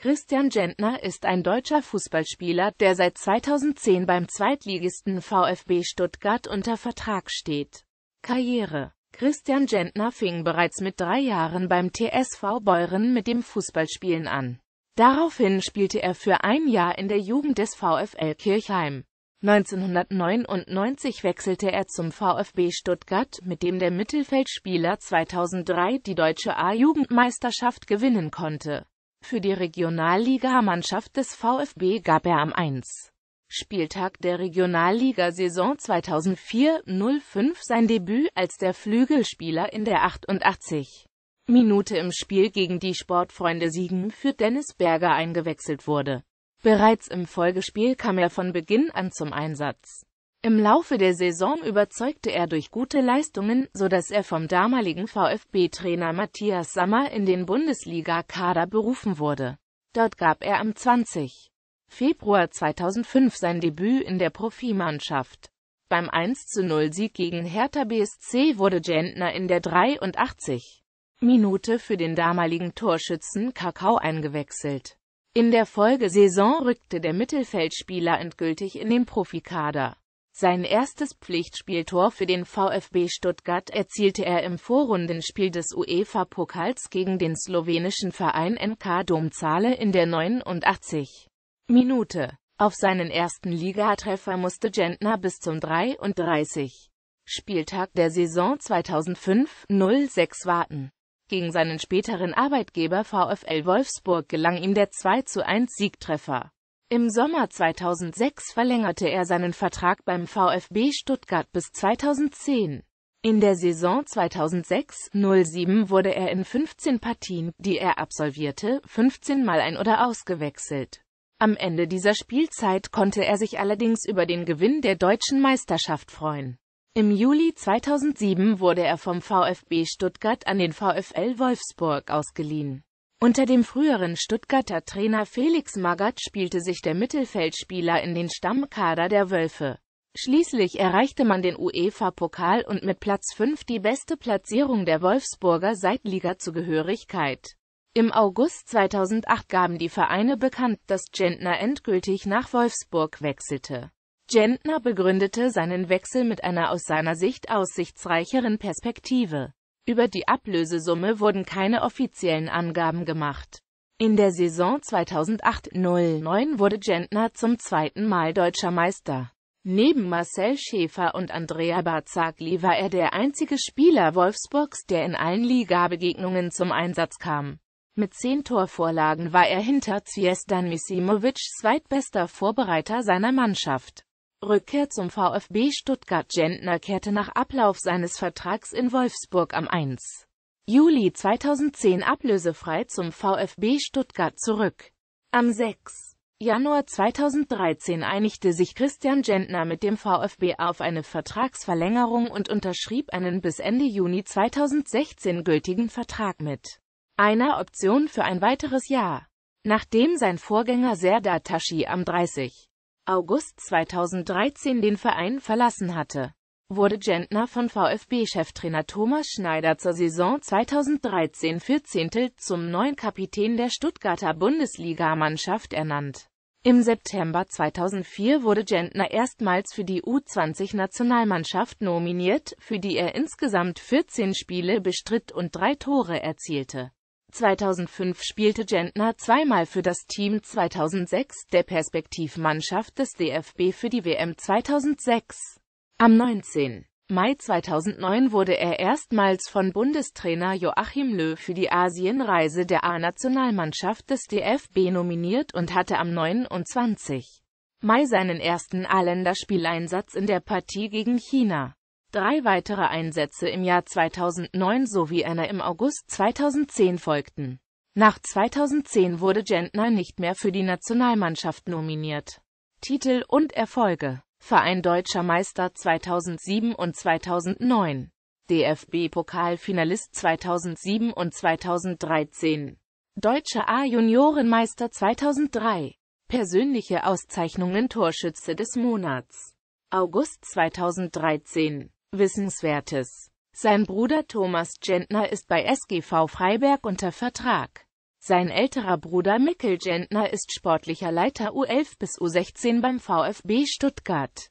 Christian Gentner ist ein deutscher Fußballspieler, der seit 2010 beim Zweitligisten VfB Stuttgart unter Vertrag steht. Karriere Christian Gentner fing bereits mit drei Jahren beim TSV Beuren mit dem Fußballspielen an. Daraufhin spielte er für ein Jahr in der Jugend des VfL Kirchheim. 1999 wechselte er zum VfB Stuttgart, mit dem der Mittelfeldspieler 2003 die deutsche A-Jugendmeisterschaft gewinnen konnte. Für die Regionalligamannschaft des VfB gab er am 1. Spieltag der Regionalligasaison 2004-05 sein Debüt als der Flügelspieler in der 88. Minute im Spiel gegen die Sportfreunde Siegen für Dennis Berger eingewechselt wurde. Bereits im Folgespiel kam er von Beginn an zum Einsatz. Im Laufe der Saison überzeugte er durch gute Leistungen, so dass er vom damaligen VfB-Trainer Matthias Sammer in den Bundesliga-Kader berufen wurde. Dort gab er am 20. Februar 2005 sein Debüt in der Profimannschaft. Beim 1-0-Sieg gegen Hertha BSC wurde Gentner in der 83. Minute für den damaligen Torschützen Kakao eingewechselt. In der Folgesaison rückte der Mittelfeldspieler endgültig in den Profikader. Sein erstes Pflichtspieltor für den VfB Stuttgart erzielte er im Vorrundenspiel des UEFA-Pokals gegen den slowenischen Verein NK Domzale in der 89. Minute. Auf seinen ersten Ligatreffer musste Gentner bis zum 33. Spieltag der Saison 2005-06 warten. Gegen seinen späteren Arbeitgeber VfL Wolfsburg gelang ihm der 2-1 Siegtreffer. Im Sommer 2006 verlängerte er seinen Vertrag beim VfB Stuttgart bis 2010. In der Saison 2006-07 wurde er in 15 Partien, die er absolvierte, 15 Mal ein- oder ausgewechselt. Am Ende dieser Spielzeit konnte er sich allerdings über den Gewinn der deutschen Meisterschaft freuen. Im Juli 2007 wurde er vom VfB Stuttgart an den VfL Wolfsburg ausgeliehen. Unter dem früheren Stuttgarter Trainer Felix Magath spielte sich der Mittelfeldspieler in den Stammkader der Wölfe. Schließlich erreichte man den UEFA-Pokal und mit Platz 5 die beste Platzierung der Wolfsburger seit Liga-Zugehörigkeit. Im August 2008 gaben die Vereine bekannt, dass Gentner endgültig nach Wolfsburg wechselte. Gentner begründete seinen Wechsel mit einer aus seiner Sicht aussichtsreicheren Perspektive. Über die Ablösesumme wurden keine offiziellen Angaben gemacht. In der Saison 2008-09 wurde Gentner zum zweiten Mal deutscher Meister. Neben Marcel Schäfer und Andrea Barzagli war er der einzige Spieler Wolfsburgs, der in allen Ligabegegnungen zum Einsatz kam. Mit zehn Torvorlagen war er hinter Zviestan Misimovic zweitbester Vorbereiter seiner Mannschaft. Rückkehr zum VfB Stuttgart Gentner kehrte nach Ablauf seines Vertrags in Wolfsburg am 1. Juli 2010 ablösefrei zum VfB Stuttgart zurück. Am 6. Januar 2013 einigte sich Christian Gentner mit dem VfB auf eine Vertragsverlängerung und unterschrieb einen bis Ende Juni 2016 gültigen Vertrag mit einer Option für ein weiteres Jahr. Nachdem sein Vorgänger Serdar Tashi am 30. August 2013 den Verein verlassen hatte, wurde Gentner von VfB-Cheftrainer Thomas Schneider zur Saison 2013-14 zum neuen Kapitän der Stuttgarter Bundesligamannschaft ernannt. Im September 2004 wurde Gentner erstmals für die U20-Nationalmannschaft nominiert, für die er insgesamt 14 Spiele bestritt und drei Tore erzielte. 2005 spielte Gentner zweimal für das Team 2006, der Perspektivmannschaft des DFB für die WM 2006. Am 19. Mai 2009 wurde er erstmals von Bundestrainer Joachim Löw für die Asienreise der A-Nationalmannschaft des DFB nominiert und hatte am 29. Mai seinen ersten A-Länderspieleinsatz in der Partie gegen China. Drei weitere Einsätze im Jahr 2009 sowie einer im August 2010 folgten. Nach 2010 wurde Gentner nicht mehr für die Nationalmannschaft nominiert. Titel und Erfolge Verein Deutscher Meister 2007 und 2009 DFB-Pokalfinalist 2007 und 2013 Deutscher A-Juniorenmeister 2003 Persönliche Auszeichnungen Torschütze des Monats August 2013 Wissenswertes Sein Bruder Thomas Gentner ist bei SGV Freiberg unter Vertrag. Sein älterer Bruder Mikkel Gentner ist sportlicher Leiter U11 bis U16 beim VfB Stuttgart.